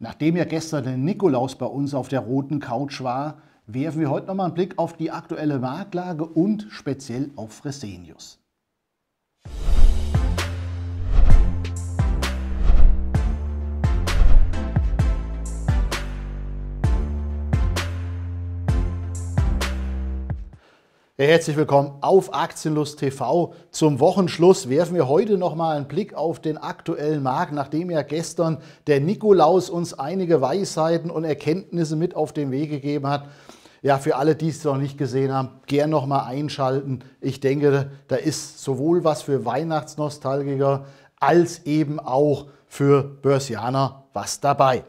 Nachdem ja gestern der Nikolaus bei uns auf der roten Couch war, werfen wir heute nochmal einen Blick auf die aktuelle Marktlage und speziell auf Fresenius. Ja, herzlich willkommen auf Aktienlust TV. Zum Wochenschluss werfen wir heute nochmal einen Blick auf den aktuellen Markt, nachdem ja gestern der Nikolaus uns einige Weisheiten und Erkenntnisse mit auf den Weg gegeben hat. Ja, für alle, die es noch nicht gesehen haben, gern nochmal einschalten. Ich denke, da ist sowohl was für Weihnachtsnostalgiker als eben auch für Börsianer was dabei.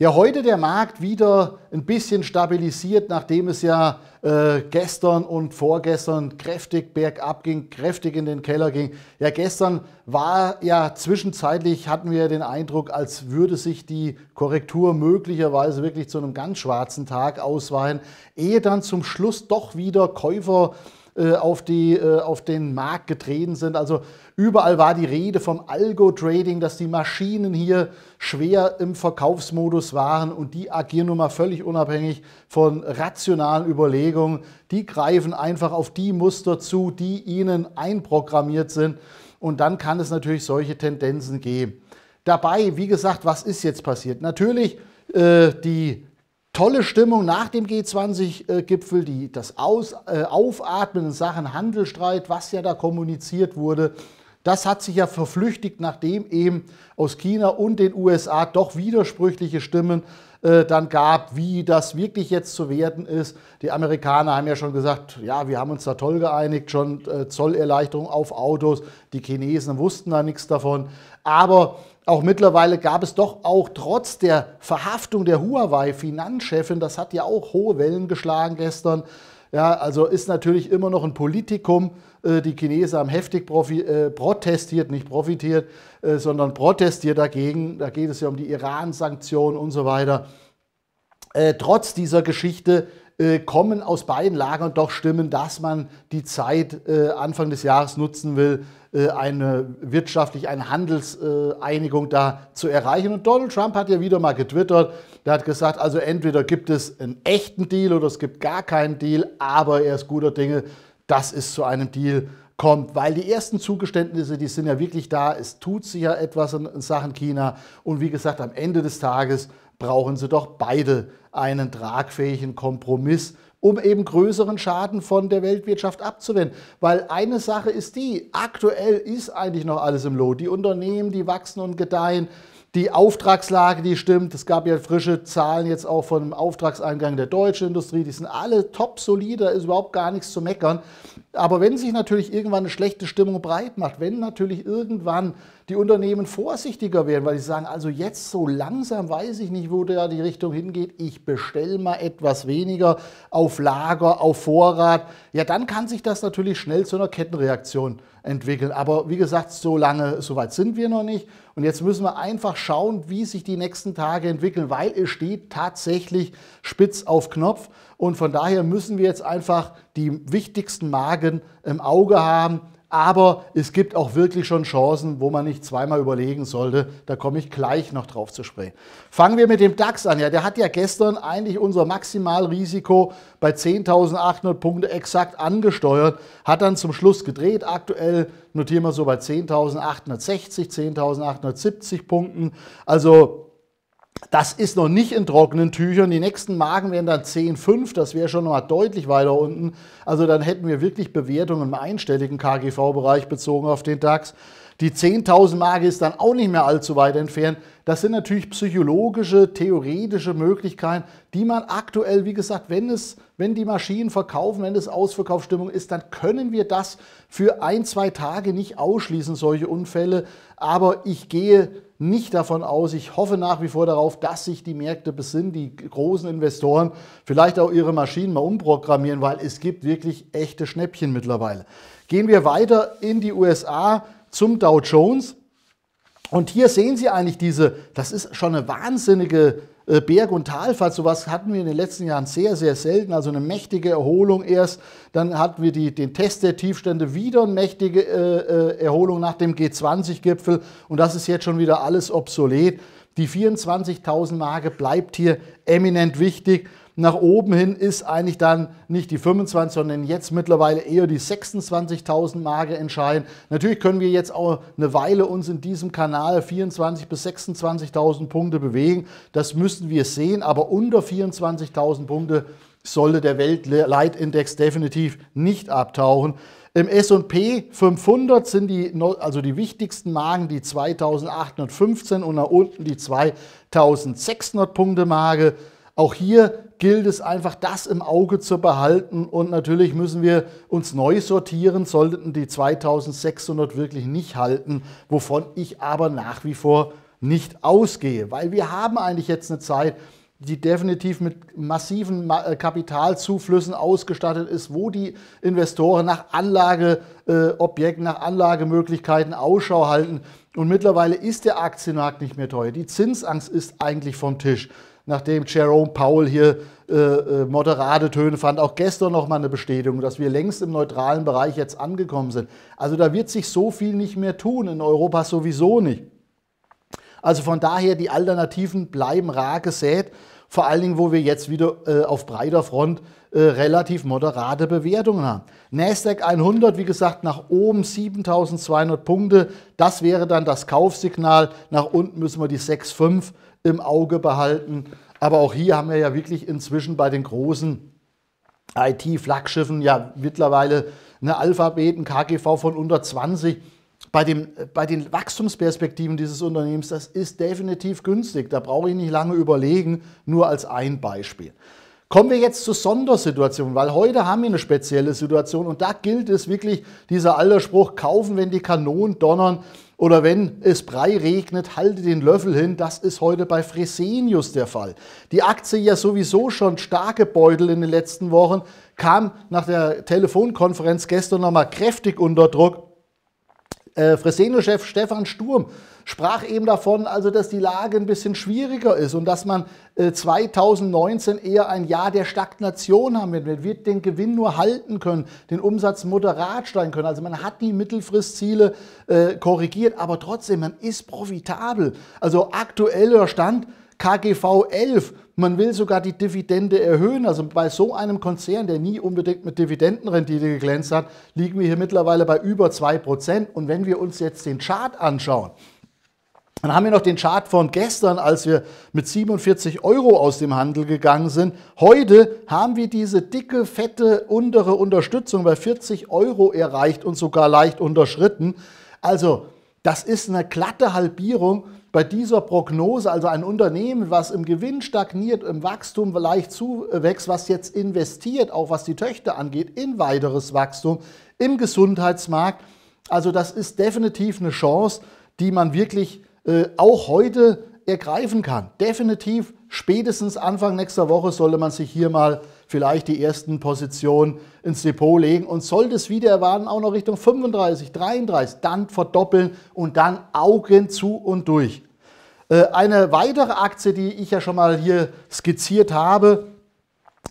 Ja, heute der Markt wieder ein bisschen stabilisiert, nachdem es ja äh, gestern und vorgestern kräftig bergab ging, kräftig in den Keller ging. Ja, gestern war ja zwischenzeitlich, hatten wir den Eindruck, als würde sich die Korrektur möglicherweise wirklich zu einem ganz schwarzen Tag ausweihen, ehe dann zum Schluss doch wieder Käufer äh, auf, die, äh, auf den Markt getreten sind. Also überall war die Rede vom Algo-Trading, dass die Maschinen hier schwer im Verkaufsmodus waren und die agieren nun mal völlig unabhängig von rationalen Überlegungen. Die greifen einfach auf die Muster zu, die ihnen einprogrammiert sind und dann kann es natürlich solche Tendenzen geben. Dabei, wie gesagt, was ist jetzt passiert? Natürlich, äh, die tolle Stimmung nach dem G20-Gipfel, äh, die, das Aus, äh, Aufatmen in Sachen Handelsstreit, was ja da kommuniziert wurde, das hat sich ja verflüchtigt, nachdem eben aus China und den USA doch widersprüchliche Stimmen äh, dann gab, wie das wirklich jetzt zu werden ist. Die Amerikaner haben ja schon gesagt, ja, wir haben uns da toll geeinigt, schon äh, Zollerleichterung auf Autos. Die Chinesen wussten da nichts davon. Aber auch mittlerweile gab es doch auch trotz der Verhaftung der Huawei-Finanzchefin, das hat ja auch hohe Wellen geschlagen gestern, ja, also ist natürlich immer noch ein Politikum. Äh, die Chinesen haben heftig äh, protestiert, nicht profitiert, äh, sondern protestiert dagegen. Da geht es ja um die Iran-Sanktionen und so weiter. Trotz dieser Geschichte äh, kommen aus beiden Lagern doch Stimmen, dass man die Zeit äh, Anfang des Jahres nutzen will, äh, eine wirtschaftlich, eine Handelseinigung da zu erreichen. Und Donald Trump hat ja wieder mal getwittert, der hat gesagt, also entweder gibt es einen echten Deal oder es gibt gar keinen Deal, aber er ist guter Dinge, dass es zu einem Deal kommt, weil die ersten Zugeständnisse, die sind ja wirklich da. Es tut sich ja etwas in, in Sachen China. Und wie gesagt, am Ende des Tages brauchen sie doch beide einen tragfähigen Kompromiss um eben größeren Schaden von der Weltwirtschaft abzuwenden. Weil eine Sache ist die, aktuell ist eigentlich noch alles im Lot. Die Unternehmen, die wachsen und gedeihen, die Auftragslage, die stimmt. Es gab ja frische Zahlen jetzt auch von dem Auftragseingang der deutschen Industrie. Die sind alle top solide, da ist überhaupt gar nichts zu meckern. Aber wenn sich natürlich irgendwann eine schlechte Stimmung breit macht, wenn natürlich irgendwann die Unternehmen vorsichtiger werden, weil sie sagen, also jetzt so langsam weiß ich nicht, wo da die Richtung hingeht, ich bestelle mal etwas weniger auf Lager, auf Vorrat, ja, dann kann sich das natürlich schnell zu einer Kettenreaktion entwickeln. Aber wie gesagt, so lange, so weit sind wir noch nicht. Und jetzt müssen wir einfach schauen, wie sich die nächsten Tage entwickeln, weil es steht tatsächlich spitz auf Knopf. Und von daher müssen wir jetzt einfach die wichtigsten Marken im Auge haben. Aber es gibt auch wirklich schon Chancen, wo man nicht zweimal überlegen sollte. Da komme ich gleich noch drauf zu sprechen. Fangen wir mit dem DAX an. Ja, der hat ja gestern eigentlich unser Maximalrisiko bei 10.800 Punkten exakt angesteuert, hat dann zum Schluss gedreht. Aktuell notieren wir so bei 10.860, 10.870 Punkten. Also das ist noch nicht in trockenen Tüchern. Die nächsten Marken wären dann 10,5. Das wäre schon noch mal deutlich weiter unten. Also dann hätten wir wirklich Bewertungen im einstelligen KGV-Bereich bezogen auf den DAX. Die 10.000 Marke ist dann auch nicht mehr allzu weit entfernt. Das sind natürlich psychologische, theoretische Möglichkeiten, die man aktuell, wie gesagt, wenn es, wenn die Maschinen verkaufen, wenn es Ausverkaufsstimmung ist, dann können wir das für ein, zwei Tage nicht ausschließen, solche Unfälle. Aber ich gehe nicht davon aus. Ich hoffe nach wie vor darauf, dass sich die Märkte besinnen, die großen Investoren vielleicht auch ihre Maschinen mal umprogrammieren, weil es gibt wirklich echte Schnäppchen mittlerweile. Gehen wir weiter in die USA zum Dow Jones. Und hier sehen Sie eigentlich diese, das ist schon eine wahnsinnige äh, Berg- und Talfahrt, sowas hatten wir in den letzten Jahren sehr, sehr selten. Also eine mächtige Erholung erst, dann hatten wir die, den Test der Tiefstände, wieder eine mächtige äh, äh Erholung nach dem G20-Gipfel und das ist jetzt schon wieder alles obsolet. Die 24.000 Marke bleibt hier eminent wichtig nach oben hin ist eigentlich dann nicht die 25, sondern jetzt mittlerweile eher die 26.000 Marke entscheiden. Natürlich können wir jetzt auch eine Weile uns in diesem Kanal 24 bis 26.000 Punkte bewegen. Das müssen wir sehen, aber unter 24.000 Punkte sollte der Weltleitindex definitiv nicht abtauchen. Im S&P 500 sind die, also die wichtigsten Marken die 2815 und nach unten die 2600 Punkte Marke. Auch hier gilt es einfach, das im Auge zu behalten. Und natürlich müssen wir uns neu sortieren, sollten die 2600 wirklich nicht halten, wovon ich aber nach wie vor nicht ausgehe. Weil wir haben eigentlich jetzt eine Zeit, die definitiv mit massiven äh, Kapitalzuflüssen ausgestattet ist, wo die Investoren nach Anlageobjekten, äh, nach Anlagemöglichkeiten Ausschau halten. Und mittlerweile ist der Aktienmarkt nicht mehr teuer. Die Zinsangst ist eigentlich vom Tisch nachdem Jerome Powell hier äh, äh, moderate Töne fand, auch gestern nochmal eine Bestätigung, dass wir längst im neutralen Bereich jetzt angekommen sind. Also da wird sich so viel nicht mehr tun, in Europa sowieso nicht. Also von daher, die Alternativen bleiben rar gesät, vor allen Dingen, wo wir jetzt wieder äh, auf breiter Front äh, relativ moderate Bewertungen haben. Nasdaq 100, wie gesagt, nach oben 7200 Punkte, das wäre dann das Kaufsignal, nach unten müssen wir die 6,5 im Auge behalten. Aber auch hier haben wir ja wirklich inzwischen bei den großen IT-Flaggschiffen ja mittlerweile eine Alphabeten, KGV von unter 20. Bei, dem, äh, bei den Wachstumsperspektiven dieses Unternehmens, das ist definitiv günstig. Da brauche ich nicht lange überlegen, nur als ein Beispiel. Kommen wir jetzt zur Sondersituation, weil heute haben wir eine spezielle Situation und da gilt es wirklich, dieser alte Spruch, kaufen, wenn die Kanonen donnern oder wenn es Brei regnet, halte den Löffel hin. Das ist heute bei Fresenius der Fall. Die Aktie ja sowieso schon starke Beutel in den letzten Wochen, kam nach der Telefonkonferenz gestern nochmal kräftig unter Druck. Äh, Fresenius-Chef Stefan Sturm sprach eben davon, also dass die Lage ein bisschen schwieriger ist und dass man 2019 äh, eher ein Jahr der Stagnation haben wird. Man wird den Gewinn nur halten können, den Umsatz moderat steigen können. Also man hat die Mittelfristziele äh, korrigiert, aber trotzdem, man ist profitabel. Also aktueller Stand KGV 11. Man will sogar die Dividende erhöhen. Also bei so einem Konzern, der nie unbedingt mit Dividendenrendite geglänzt hat, liegen wir hier mittlerweile bei über 2%. Und wenn wir uns jetzt den Chart anschauen, dann haben wir noch den Chart von gestern, als wir mit 47 Euro aus dem Handel gegangen sind. Heute haben wir diese dicke, fette untere Unterstützung bei 40 Euro erreicht und sogar leicht unterschritten. Also das ist eine glatte Halbierung bei dieser Prognose. Also ein Unternehmen, was im Gewinn stagniert, im Wachstum leicht zuwächst, was jetzt investiert, auch was die Töchter angeht, in weiteres Wachstum im Gesundheitsmarkt. Also das ist definitiv eine Chance, die man wirklich äh, auch heute ergreifen kann. Definitiv spätestens Anfang nächster Woche sollte man sich hier mal vielleicht die ersten Positionen ins Depot legen und sollte es wieder erwarten, auch noch Richtung 35, 33, dann verdoppeln und dann Augen zu und durch. Äh, eine weitere Aktie, die ich ja schon mal hier skizziert habe,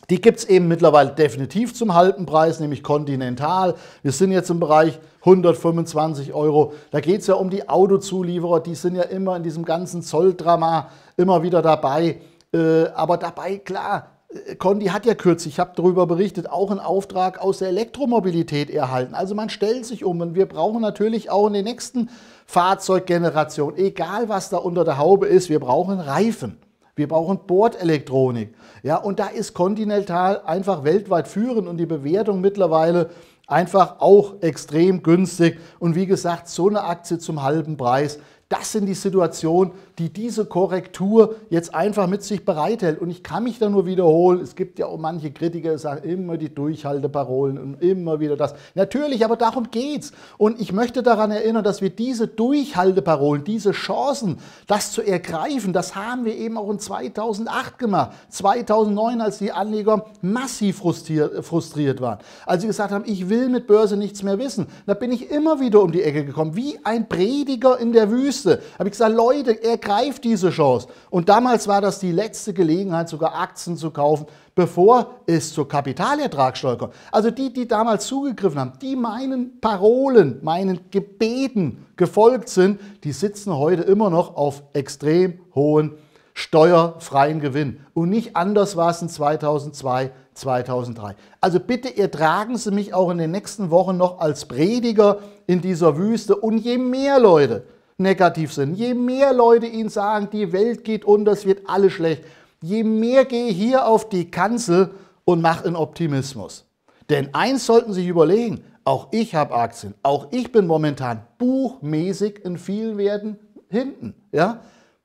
die gibt es eben mittlerweile definitiv zum halben Preis, nämlich Continental. Wir sind jetzt im Bereich 125 Euro. Da geht es ja um die Autozulieferer, die sind ja immer in diesem ganzen Zolldrama immer wieder dabei. Äh, aber dabei, klar, äh, Condi hat ja kürzlich, ich habe darüber berichtet, auch einen Auftrag aus der Elektromobilität erhalten. Also man stellt sich um und wir brauchen natürlich auch in der nächsten Fahrzeuggeneration, egal was da unter der Haube ist, wir brauchen Reifen. Wir brauchen Bordelektronik. Ja, und da ist Continental einfach weltweit führend und die Bewertung mittlerweile einfach auch extrem günstig. Und wie gesagt, so eine Aktie zum halben Preis das sind die Situationen, die diese Korrektur jetzt einfach mit sich bereithält. Und ich kann mich da nur wiederholen. Es gibt ja auch manche Kritiker, die sagen immer die Durchhalteparolen und immer wieder das. Natürlich, aber darum geht's. Und ich möchte daran erinnern, dass wir diese Durchhalteparolen, diese Chancen, das zu ergreifen, das haben wir eben auch in 2008 gemacht. 2009, als die Anleger massiv frustriert, frustriert waren. Als sie gesagt haben, ich will mit Börse nichts mehr wissen. Da bin ich immer wieder um die Ecke gekommen, wie ein Prediger in der Wüste. Wüste. Habe ich gesagt, Leute, ergreift diese Chance. Und damals war das die letzte Gelegenheit, sogar Aktien zu kaufen, bevor es zur Kapitalertragssteuer kommt. Also die, die damals zugegriffen haben, die meinen Parolen, meinen Gebeten gefolgt sind, die sitzen heute immer noch auf extrem hohen steuerfreien Gewinn. Und nicht anders war es in 2002, 2003. Also bitte ertragen Sie mich auch in den nächsten Wochen noch als Prediger in dieser Wüste. Und je mehr Leute negativ sind. Je mehr Leute ihnen sagen, die Welt geht unter, es wird alles schlecht, je mehr gehe hier auf die Kanzel und mache einen Optimismus. Denn eins sollten Sie sich überlegen, auch ich habe Aktien, auch ich bin momentan buchmäßig in vielen Werten hinten. Ja?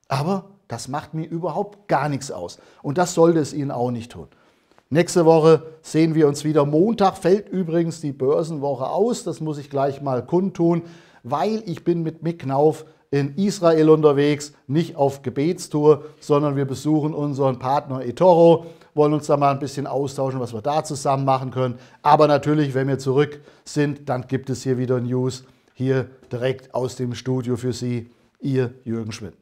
Aber das macht mir überhaupt gar nichts aus. Und das sollte es Ihnen auch nicht tun. Nächste Woche sehen wir uns wieder. Montag fällt übrigens die Börsenwoche aus. Das muss ich gleich mal kundtun weil ich bin mit Mick Knauf in Israel unterwegs, nicht auf Gebetstour, sondern wir besuchen unseren Partner eToro, wollen uns da mal ein bisschen austauschen, was wir da zusammen machen können. Aber natürlich, wenn wir zurück sind, dann gibt es hier wieder News, hier direkt aus dem Studio für Sie, Ihr Jürgen Schmidt.